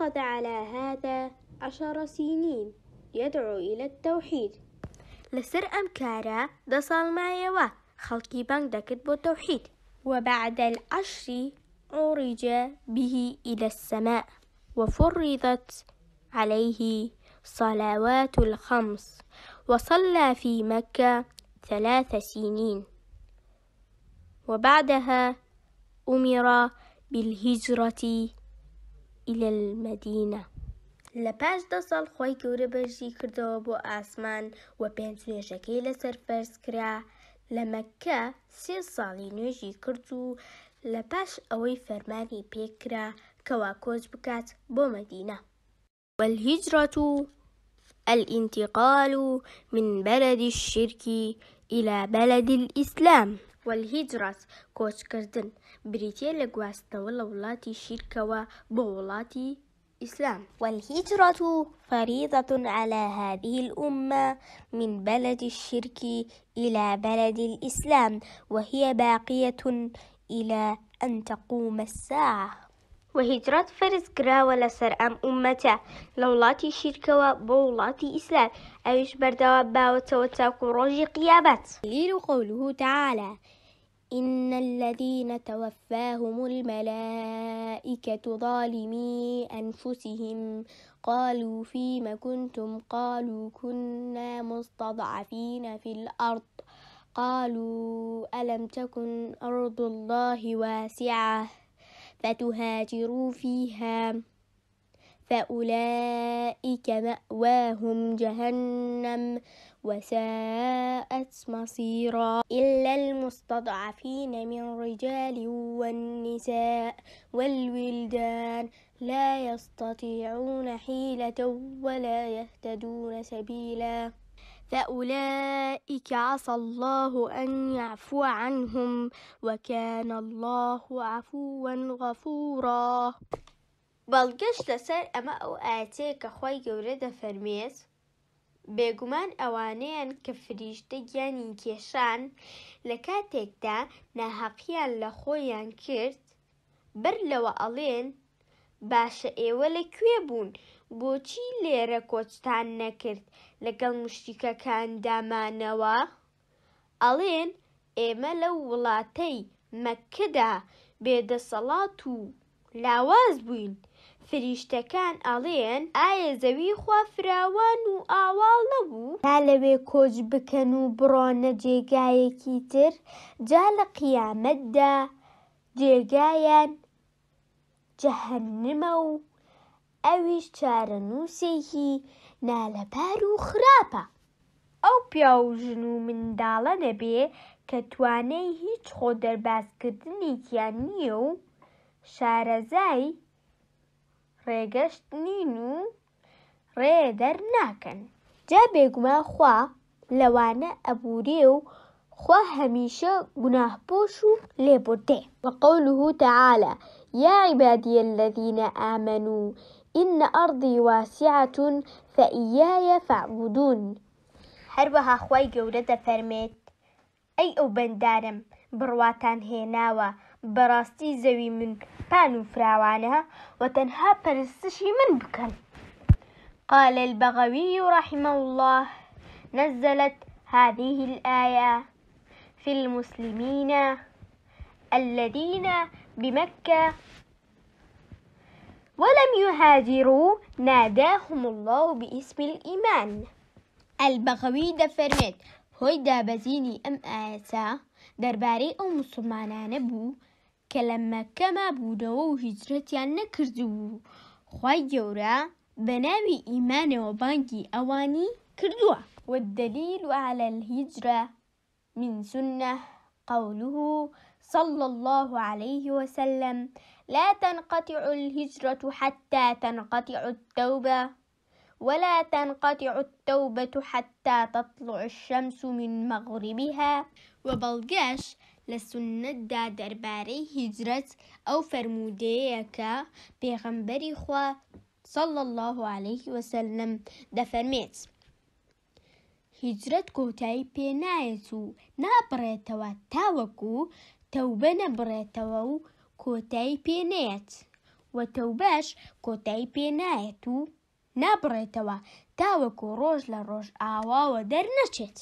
أخذ على هذا عشر سنين يدعو إلى التوحيد لسر أمكارا ما يوا خلقي بانك دكت بالتوحيد وبعد العشر عرج به إلى السماء وفرضت عليه صلوات الخمس وصلى في مكة ثلاث سنين وبعدها أمر بالهجرة إلى المدينة لە پاش سال ساڵ خۆی گەورە بەرژی کردەوە بۆ ئاسمان و پێنج نوێژەکەی لسر فەرز کرا لە مەکە سێ ساڵی نوێژی کرد و لە پاش ئەوەی فەرمانی پێکرا کەوا کۆچ بکات بۆ مدینە والهجرة الانتقال من بلد الشرك إلى بلد الإسلام وەهیجرات كوش كردن بريتيا گواستنەوە ولولاتي شركة وبولاتي إسلام والهجرة فريضة على هذه الأمة من بلد الشرك إلى بلد الإسلام وهي باقية إلى أن تقوم الساعة وهجرات فرز ولا سر أم أمتا لولاتي شركة وبولاتي إسلام أيش بردوا باوتا وتاكو روجي قيابات دليل قوله تعالى إن الذين توفاهم الملائكة ظالمي أنفسهم قالوا فيم كنتم قالوا كنا مستضعفين في الأرض قالوا ألم تكن أرض الله واسعة فتهاجروا فيها فأولئك مأواهم جهنم وساءت مصيرا إلا المستضعفين من رجال والنساء والولدان لا يستطيعون حيلة ولا يهتدون سبيلا فأولئك عسى الله أن يعفو عنهم وكان الله عفوا غفورا بەڵگەشت لەسەر ئەمە ئەو ئاەتەیە کە خۆی گەورە دەفەرمێت بێگومان ئەوانەیان کە فریشتە گیانی کێشان لە کاتێکدا ناحەقیان لە خۆیان کرد بەر لەوە ئەڵێن باشە ئێوە لەکوێ بوون بۆچی لێرە کۆچتان نەکرد لەگەڵ مشتیکەکان دامانەوە ئەڵێن ئێمە لە وڵاتەی مەکەدا بێدەسەڵات و لاواز بووین فریشتەکان ئەڵێن ئایا زەوی خوا فراوان و ئاواڵ نەبوو تا لەوێ کۆچ بکەن و بڕۆنە جێگایەکی تر جا لە قیامەتدا جێگایان جەهنمە و ئەویش چارەنووسێکی نالەپار و خراپە ئەو پیا و ژن و منداڵە نەبێ کە توانەی هیچ خۆ دەرباسکردنێکیان نییە و شارزاي ريجشت نينو ريدر ناكن جابيك جا خوا لوانا أبو ريو خوا هەمیشە قناه بوشو لێبوردێ وقوله تعالى يا عبادي الذين آمنوا إن أرضي واسعة فإياي فاعبدون هربها خواي گەورە فرميت أي أوبن دارم برواتان هيناوا براستي زوي من بانو فراوانها وتنها برستشي من بکەن قال البغوي رحمه الله نزلت هذه الآية في المسلمين الذين بمكة ولم يهاجروا ناداهم الله باسم الإيمان البغوي دفرمت هيدا بزيني أم آياتا دەربارەی ئەو مسلمانانە بوو کە لە مەکەما بوودەوە و هیجرەتیان نەکردبوو خی گەورە بە ناوی ئیمانەوە بانگی ئەوانی کردووە والدليل على الهجرة من سنة قوله صلى الله عليه وسلم لا تنقطع الهجرة حتى تنقطع التوبة ولا تنقطع التوبة حتى تطلع الشمس من مغربها وبلغاش لسنة درباري هجرة أو فرموديك ئەو فرەرمودەیەکە خوا صلى الله عليه وسلم دەفەرمێت. هیجرەت کۆتایی بينايتو نایەت و توبة تاوەکو تەوبە بينايت و کۆتایی بينايتو نابڕێتەوە تاوەکو ڕۆژ لە ڕۆژ ئاواوە دەرنەچێت